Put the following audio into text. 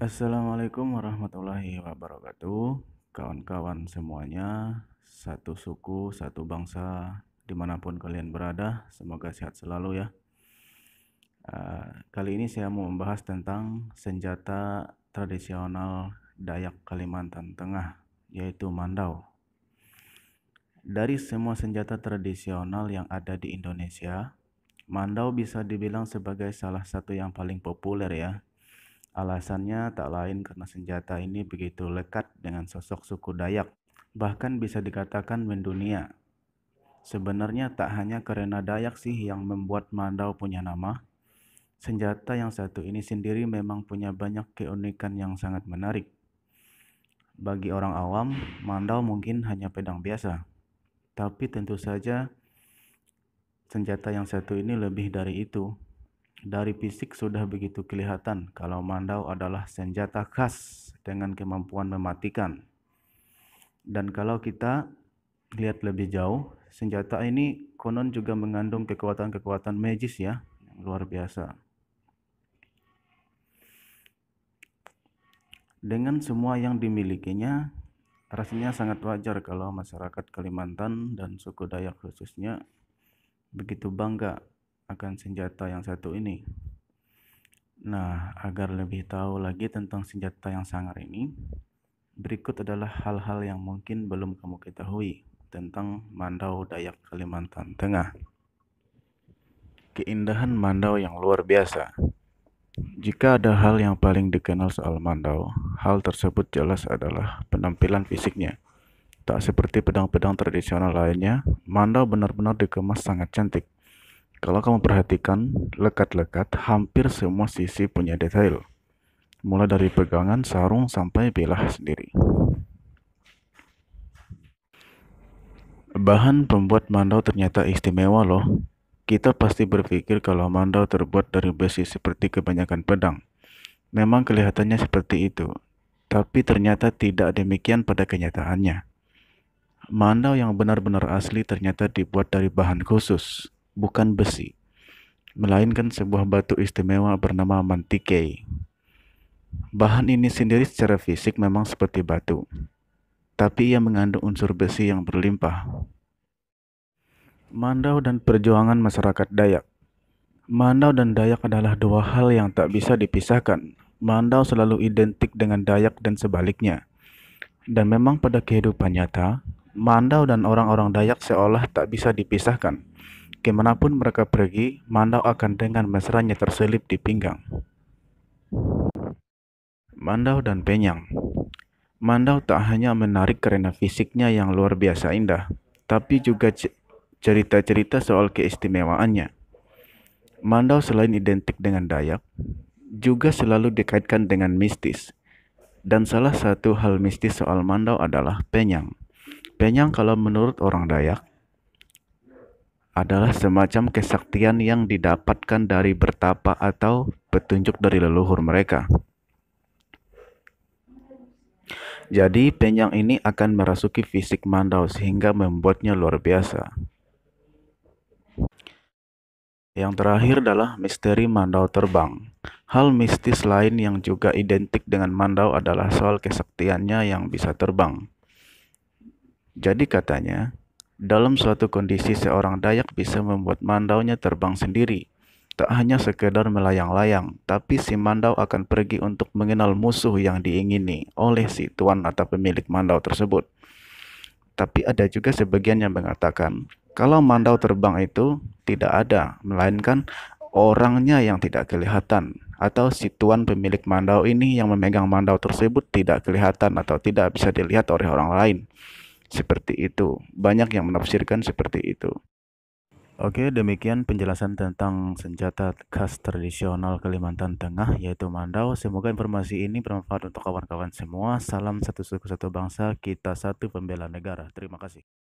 Assalamualaikum warahmatullahi wabarakatuh Kawan-kawan semuanya Satu suku, satu bangsa Dimanapun kalian berada Semoga sehat selalu ya eh, Kali ini saya mau membahas tentang Senjata tradisional Dayak Kalimantan Tengah Yaitu Mandau Dari semua senjata tradisional yang ada di Indonesia Mandau bisa dibilang sebagai salah satu yang paling populer ya Alasannya tak lain karena senjata ini begitu lekat dengan sosok suku Dayak, bahkan bisa dikatakan mendunia. Sebenarnya tak hanya karena Dayak sih yang membuat Mandau punya nama. Senjata yang satu ini sendiri memang punya banyak keunikan yang sangat menarik. Bagi orang awam, Mandau mungkin hanya pedang biasa. Tapi tentu saja senjata yang satu ini lebih dari itu. Dari fisik sudah begitu kelihatan kalau mandau adalah senjata khas dengan kemampuan mematikan. Dan kalau kita lihat lebih jauh, senjata ini konon juga mengandung kekuatan-kekuatan magis ya, yang luar biasa. Dengan semua yang dimilikinya, rasanya sangat wajar kalau masyarakat Kalimantan dan suku Dayak khususnya begitu bangga akan senjata yang satu ini. Nah, agar lebih tahu lagi tentang senjata yang sangar ini, berikut adalah hal-hal yang mungkin belum kamu ketahui tentang Mandau Dayak Kalimantan Tengah. Keindahan Mandau yang luar biasa. Jika ada hal yang paling dikenal soal Mandau, hal tersebut jelas adalah penampilan fisiknya. Tak seperti pedang-pedang tradisional lainnya, Mandau benar-benar dikemas sangat cantik. Kalau kamu perhatikan lekat-lekat, hampir semua sisi punya detail. Mulai dari pegangan sarung sampai bilah sendiri. Bahan pembuat mandau ternyata istimewa loh. Kita pasti berpikir kalau mandau terbuat dari besi seperti kebanyakan pedang. Memang kelihatannya seperti itu, tapi ternyata tidak demikian pada kenyataannya. Mandau yang benar-benar asli ternyata dibuat dari bahan khusus, bukan besi, melainkan sebuah batu istimewa bernama mantike. Bahan ini sendiri secara fisik memang seperti batu, tapi ia mengandung unsur besi yang berlimpah. Mandau dan perjuangan masyarakat Dayak Mandau dan Dayak adalah dua hal yang tak bisa dipisahkan. Mandau selalu identik dengan Dayak dan sebaliknya. Dan memang pada kehidupan nyata, Mandau dan orang-orang Dayak seolah tak bisa dipisahkan. Kemanapun mereka pergi, Mandau akan dengan mesranya terselip di pinggang. Mandau dan Penyang Mandau tak hanya menarik karena fisiknya yang luar biasa indah, tapi juga cerita-cerita soal keistimewaannya. Mandau selain identik dengan Dayak, juga selalu dikaitkan dengan mistis. Dan salah satu hal mistis soal Mandau adalah Penyang. Penyang kalau menurut orang Dayak adalah semacam kesaktian yang didapatkan dari bertapa atau petunjuk dari leluhur mereka. Jadi, penyang ini akan merasuki fisik mandau sehingga membuatnya luar biasa. Yang terakhir adalah misteri mandau terbang. Hal mistis lain yang juga identik dengan mandau adalah soal kesaktiannya yang bisa terbang. Jadi katanya, dalam suatu kondisi seorang Dayak bisa membuat mandaunya terbang sendiri. Tak hanya sekedar melayang-layang, tapi si mandau akan pergi untuk mengenal musuh yang diingini oleh si tuan atau pemilik mandau tersebut. Tapi ada juga sebagian yang mengatakan, kalau mandau terbang itu tidak ada, melainkan orangnya yang tidak kelihatan atau si tuan pemilik mandau ini yang memegang mandau tersebut tidak kelihatan atau tidak bisa dilihat oleh orang lain. Seperti itu. Banyak yang menafsirkan seperti itu. Oke, demikian penjelasan tentang senjata khas tradisional Kalimantan Tengah yaitu mandau. Semoga informasi ini bermanfaat untuk kawan-kawan semua. Salam satu suku satu bangsa, kita satu pembela negara. Terima kasih.